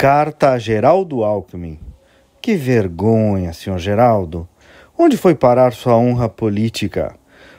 Carta a Geraldo Alckmin. Que vergonha, senhor Geraldo. Onde foi parar sua honra política?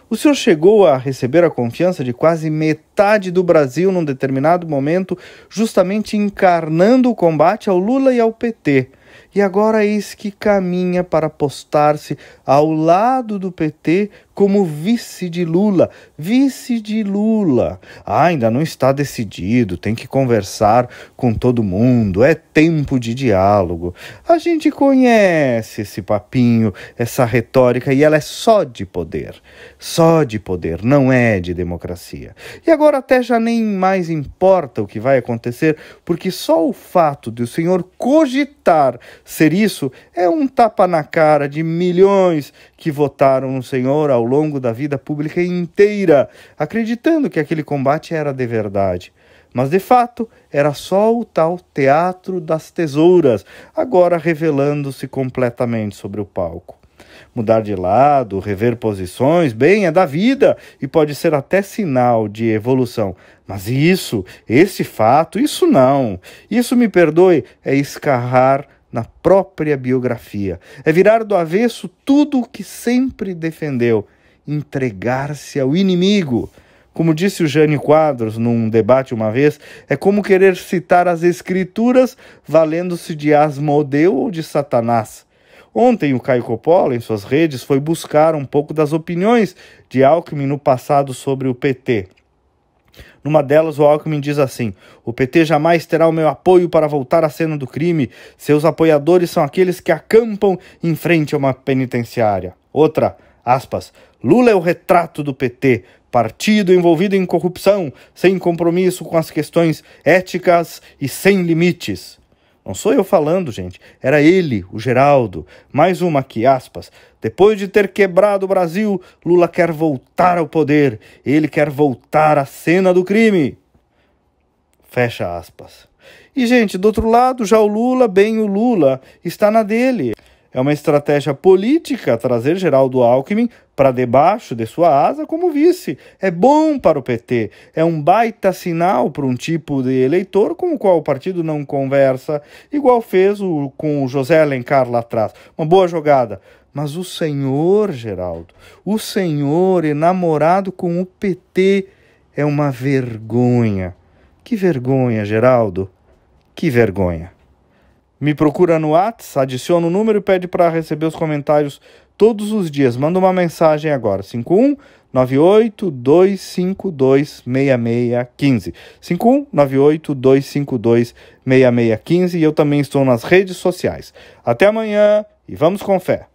O senhor chegou a receber a confiança de quase metade do Brasil num determinado momento, justamente encarnando o combate ao Lula e ao PT e agora eis que caminha para postar-se ao lado do PT como vice de Lula. Vice de Lula. Ah, ainda não está decidido, tem que conversar com todo mundo, é tempo de diálogo. A gente conhece esse papinho, essa retórica, e ela é só de poder. Só de poder, não é de democracia. E agora até já nem mais importa o que vai acontecer, porque só o fato de o senhor cogitar Ser isso é um tapa na cara de milhões que votaram no Senhor ao longo da vida pública inteira, acreditando que aquele combate era de verdade. Mas de fato era só o tal teatro das tesouras, agora revelando-se completamente sobre o palco. Mudar de lado, rever posições, bem, é da vida e pode ser até sinal de evolução. Mas isso, esse fato, isso não. Isso, me perdoe, é escarrar na própria biografia. É virar do avesso tudo o que sempre defendeu, entregar-se ao inimigo. Como disse o Jânio Quadros num debate uma vez, é como querer citar as Escrituras valendo-se de Asmodeu ou de Satanás. Ontem o Caio Coppola, em suas redes, foi buscar um pouco das opiniões de Alckmin no passado sobre o PT. Numa delas, o Alckmin diz assim: O PT jamais terá o meu apoio para voltar à cena do crime. Seus apoiadores são aqueles que acampam em frente a uma penitenciária. Outra, aspas, Lula é o retrato do PT, partido envolvido em corrupção, sem compromisso com as questões éticas e sem limites. Não sou eu falando, gente. Era ele, o Geraldo. Mais uma que aspas. Depois de ter quebrado o Brasil, Lula quer voltar ao poder. Ele quer voltar à cena do crime. Fecha aspas. E, gente, do outro lado, já o Lula, bem o Lula, está na dele. É uma estratégia política trazer Geraldo Alckmin para debaixo de sua asa como vice. É bom para o PT, é um baita sinal para um tipo de eleitor com o qual o partido não conversa, igual fez o, com o José Alencar lá atrás. Uma boa jogada. Mas o senhor, Geraldo, o senhor enamorado com o PT é uma vergonha. Que vergonha, Geraldo. Que vergonha me procura no Whats, adiciona o número e pede para receber os comentários todos os dias. Manda uma mensagem agora, 51 98 252 6615. 51 252 6615 e eu também estou nas redes sociais. Até amanhã e vamos com fé.